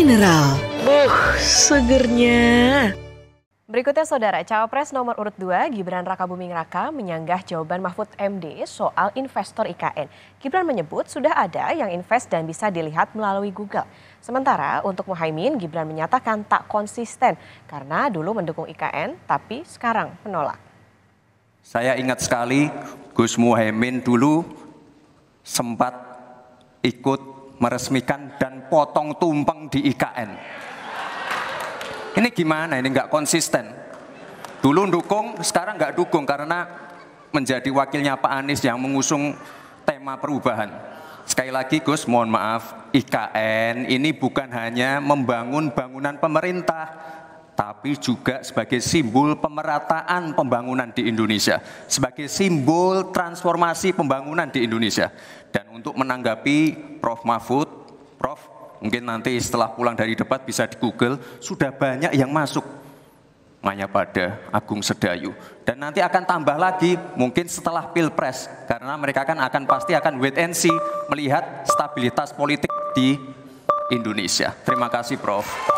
mineral. Buh, segernya. Berikutnya Saudara, Cawapres nomor urut 2 Gibran Rakabuming Raka menyanggah jawaban Mahfud MD soal investor IKN. Gibran menyebut sudah ada yang invest dan bisa dilihat melalui Google. Sementara untuk Muhaimin, Gibran menyatakan tak konsisten karena dulu mendukung IKN tapi sekarang menolak. Saya ingat sekali Gus Muhaimin dulu sempat ikut meresmikan dan potong tumpeng di IKN. Ini gimana? Ini nggak konsisten. Dulu dukung, sekarang nggak dukung karena menjadi wakilnya Pak Anies yang mengusung tema perubahan. Sekali lagi Gus, mohon maaf, IKN ini bukan hanya membangun bangunan pemerintah, tapi juga sebagai simbol pemerataan pembangunan di Indonesia, sebagai simbol transformasi pembangunan di Indonesia. Dan untuk menanggapi Prof Mahfud, Prof mungkin nanti setelah pulang dari debat bisa di Google, sudah banyak yang masuk. hanya pada Agung Sedayu. Dan nanti akan tambah lagi mungkin setelah Pilpres. Karena mereka kan akan pasti akan wait and see melihat stabilitas politik di Indonesia. Terima kasih Prof.